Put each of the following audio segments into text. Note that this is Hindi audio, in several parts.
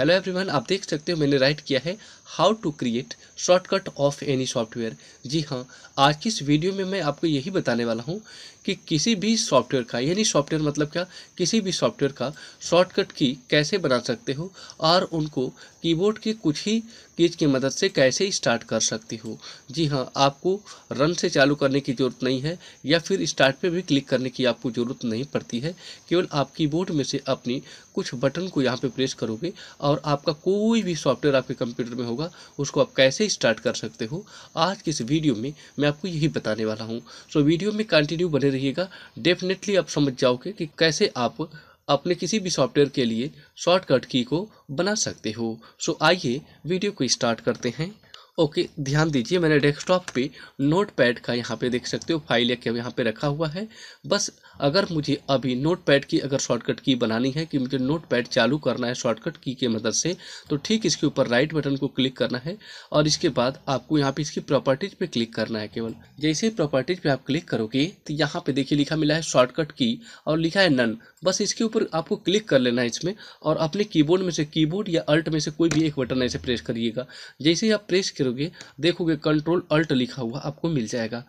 हेलो एवरीवन आप देख सकते हो मैंने राइट किया है how to create shortcut of any software जी हाँ आज की इस वीडियो में मैं आपको यही बताने वाला हूँ कि किसी भी सॉफ्टवेयर का यानी सॉफ्टवेयर मतलब क्या किसी भी सॉफ्टवेयर का शॉर्टकट की कैसे बना सकते हो और उनको कीबोर्ड के कुछ ही कीज की मदद से कैसे स्टार्ट कर सकते हो जी हाँ आपको रन से चालू करने की ज़रूरत नहीं है या फिर स्टार्ट पे भी क्लिक करने की आपको ज़रूरत नहीं पड़ती है केवल आप कीबोर्ड में से अपनी कुछ बटन को यहाँ पर प्रेस करोगे और और आपका कोई भी सॉफ्टवेयर आपके कंप्यूटर में होगा उसको आप कैसे स्टार्ट कर सकते हो आज की इस वीडियो में मैं आपको यही बताने वाला हूँ सो वीडियो में कंटिन्यू बने रहिएगा डेफिनेटली आप समझ जाओगे कि कैसे आप अपने किसी भी सॉफ्टवेयर के लिए शॉर्टकट की को बना सकते हो सो आइए वीडियो को स्टार्ट करते हैं ओके ध्यान दीजिए मैंने डेस्कटॉप पे नोटपैड का यहाँ पे देख सकते हो फाइल एक यहाँ पे रखा हुआ है बस अगर मुझे अभी नोटपैड की अगर शॉर्टकट की बनानी है कि मुझे नोटपैड चालू करना है शॉर्टकट की के मदद से तो ठीक इसके ऊपर राइट बटन को क्लिक करना है और इसके बाद आपको यहाँ पे इसकी प्रॉपर्टीज पे क्लिक करना है केवल जैसे प्रॉपर्टीज पे आप क्लिक करोगे तो यहाँ पे देखिए लिखा मिला है शॉर्टकट की और लिखा है नन बस इसके ऊपर आपको क्लिक कर लेना है इसमें और अपने कीबोर्ड में से कीबोर्ड या अल्ट में से कोई भी एक बटन ऐसे प्रेस करिएगा जैसे आप प्रेस करोगे देखोगे कंट्रोल अल्ट लिखा हुआ आपको मिल जाएगा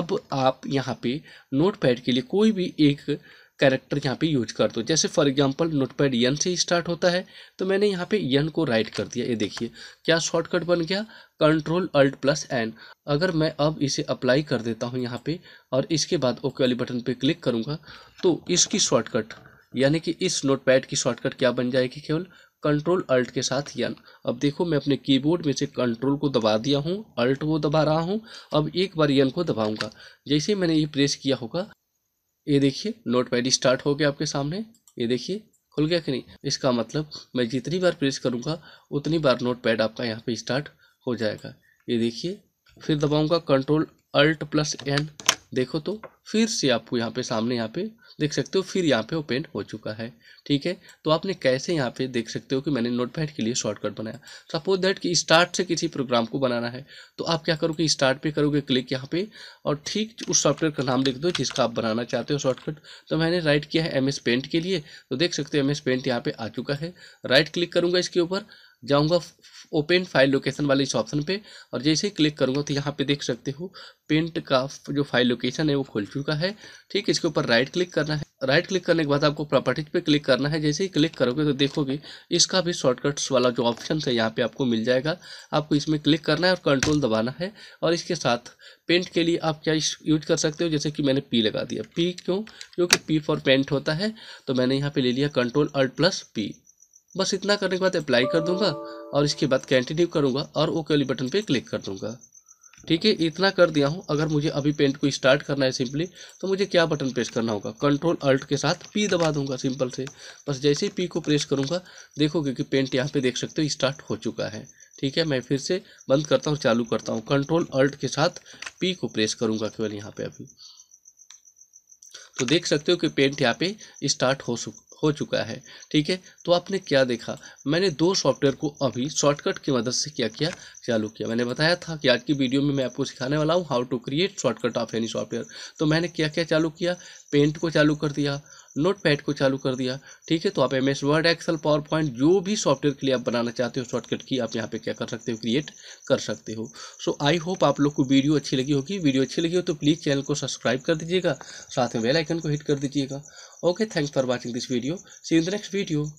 अब आप यहाँ पे नोटपैड के लिए कोई भी एक कैरेक्टर यहाँ पे यूज कर दो जैसे फॉर एग्जांपल नोटपैड यन से स्टार्ट होता है तो मैंने यहाँ पे यन को राइट कर दिया ये देखिए क्या शॉर्टकट बन गया कंट्रोल अल्ट प्लस एन अगर मैं अब इसे अप्लाई कर देता हूँ यहाँ पे और इसके बाद ओके वाले बटन पे क्लिक करूँगा तो इसकी शॉर्टकट यानी कि इस नोटपैड की शॉर्टकट क्या बन जाएगी केवल कंट्रोल अल्ट के साथ यन अब देखो मैं अपने कीबोर्ड में से कंट्रोल को दबा दिया हूँ अल्ट को दबा रहा हूँ अब एक बार यन को दबाऊँगा जैसे मैंने ये प्रेस किया होगा ये देखिए नोट पैड स्टार्ट हो गया आपके सामने ये देखिए खुल गया कि नहीं इसका मतलब मैं जितनी बार प्रेस करूँगा उतनी बार नोट पैड आपका यहाँ पर स्टार्ट हो जाएगा ये देखिए फिर दबाऊँगा कंट्रोल अल्ट प्लस एन देखो तो फिर से आपको यहाँ पे सामने यहाँ पे देख सकते हो फिर यहाँ पे ओपन हो चुका है ठीक है तो आपने कैसे यहाँ पे देख सकते हो कि मैंने नोटपैड के लिए शॉर्टकट बनाया सपोज दैट कि स्टार्ट से किसी प्रोग्राम को बनाना है तो आप क्या करोगे स्टार्ट पे करोगे क्लिक यहाँ पे और ठीक उस सॉफ्टवेयर का नाम लिख दो जिसका आप बनाना चाहते हो शॉर्टकट तो मैंने राइट किया है एम पेंट के लिए तो देख सकते हो एम पेंट यहाँ पर आ चुका है राइट क्लिक करूँगा इसके ऊपर जाऊंगा ओपन फाइल लोकेशन वाले इस ऑप्शन पे और जैसे ही क्लिक करूंगा तो यहाँ पे देख सकते हो पेंट का जो फाइल लोकेशन है वो खुल चुका है ठीक इसके ऊपर राइट क्लिक करना है राइट क्लिक करने के बाद आपको प्रॉपर्टीज पे क्लिक करना है जैसे ही क्लिक करोगे तो देखोगे इसका भी शॉर्टकट्स वाला जो ऑप्शन है यहाँ पे आपको मिल जाएगा आपको इसमें क्लिक करना है और कंट्रोल दबाना है और इसके साथ पेंट के लिए आप क्या यूज कर सकते हो जैसे कि मैंने पी लगा दिया पी क्यों क्योंकि पी फॉर पेंट होता है तो मैंने यहाँ पे ले लिया कंट्रोल अल्ट प्लस पी बस इतना करने के बाद अप्लाई कर दूंगा और इसके बाद कंटिन्यू करूंगा और ओके वाली बटन पे क्लिक कर दूंगा ठीक है इतना कर दिया हूँ अगर मुझे अभी पेंट को स्टार्ट करना है सिंपली तो मुझे क्या बटन प्रेस करना होगा कंट्रोल अल्ट के साथ पी दबा दूंगा सिंपल से बस जैसे ही पी को प्रेस करूंगा देखोगे कि पेंट यहाँ पे देख सकते हो स्टार्ट हो चुका है ठीक है मैं फिर से बंद करता हूँ चालू करता हूँ कंट्रोल अल्ट के साथ पी को प्रेस करूँगा केवल यहाँ पर अभी तो देख सकते हो कि पेंट यहाँ पे स्टार्ट हो हो चुका है ठीक है तो आपने क्या देखा मैंने दो सॉफ्टवेयर को अभी शॉर्टकट की मदद से क्या किया चालू किया मैंने बताया था कि आज की वीडियो में मैं आपको सिखाने वाला हूँ how to create shortcut of any software तो मैंने क्या क्या चालू किया पेंट को चालू कर दिया नोटपैड को चालू कर दिया ठीक है तो आप M S Word Excel PowerPoint जो भी सॉफ्टवेयर के लिए आप बनाना चाहते हो शॉर्टकट की आप यहाँ पे क्या कर सकते हो क्रिएट कर सकते हो सो आई होप आप लोग को वीडियो अच्छी लगी होगी वीडियो अच्छी लगी हो तो प्लीज़ चैनल को सब्सक्राइब कर दीजिएगा साथ में बेलाइकन को हिट कर दीजिएगा okay thanks for watching this video see in the next video